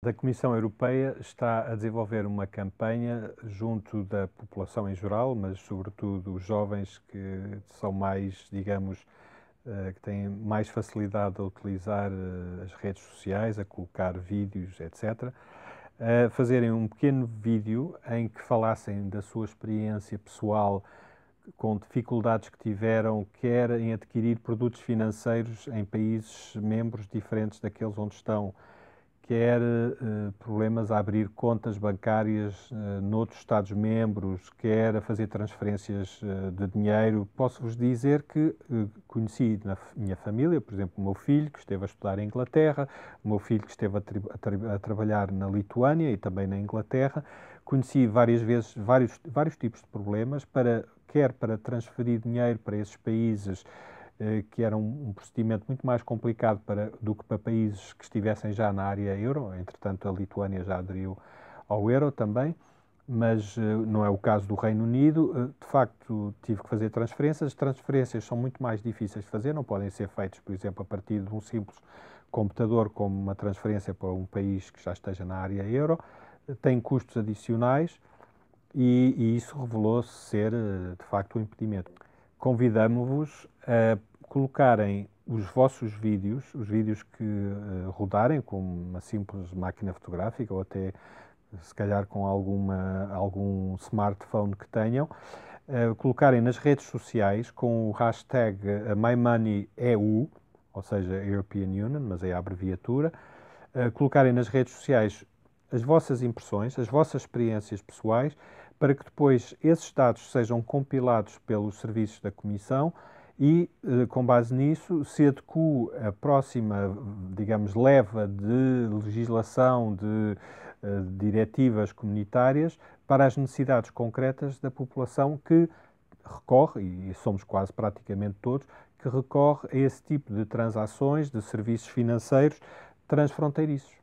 da Comissão Europeia está a desenvolver uma campanha junto da população em geral, mas sobretudo os jovens que são mais, digamos, eh, que têm mais facilidade a utilizar eh, as redes sociais, a colocar vídeos, etc., a fazerem um pequeno vídeo em que falassem da sua experiência pessoal com dificuldades que tiveram, quer em adquirir produtos financeiros em países membros diferentes daqueles onde estão quer eh, problemas a abrir contas bancárias eh, noutros Estados-membros, quer a fazer transferências eh, de dinheiro. Posso-vos dizer que eh, conheci na minha família, por exemplo, o meu filho que esteve a estudar em Inglaterra, o meu filho que esteve a, a, a trabalhar na Lituânia e também na Inglaterra. Conheci várias vezes vários, vários tipos de problemas, para, quer para transferir dinheiro para esses países eh, que era um, procedimento muito mais complicado para, do que para países que estivessem já na área euro, entretanto a Lituânia já aderiu ao euro também, mas eh, não é o caso do Reino Unido. Eh, de facto, tive que fazer transferências. Transferências são muito mais difíceis de fazer, não podem ser feitas, por exemplo, a partir de um simples computador, como uma transferência para um país que já esteja na área euro. tem custos adicionais e, e isso revelou-se ser, de facto, um impedimento convidamos-vos a colocarem os vossos vídeos, os vídeos que uh, rodarem com uma simples máquina fotográfica ou até se calhar com alguma, algum smartphone que tenham, uh, colocarem nas redes sociais com o hashtag eh, MyMoneyEU, ou seja, European Union, mas é a abreviatura, uh, colocarem nas redes sociais as vossas impressões, as vossas experiências pessoais, para que depois esses dados sejam compilados pelos serviços da Comissão e, eh, com base nisso, se adequa a próxima, digamos, leva de legislação, de uh, diretivas comunitárias para as necessidades concretas da população que recorre, e somos quase praticamente todos, que recorre a esse tipo de transações, de serviços financeiros transfronteiriços.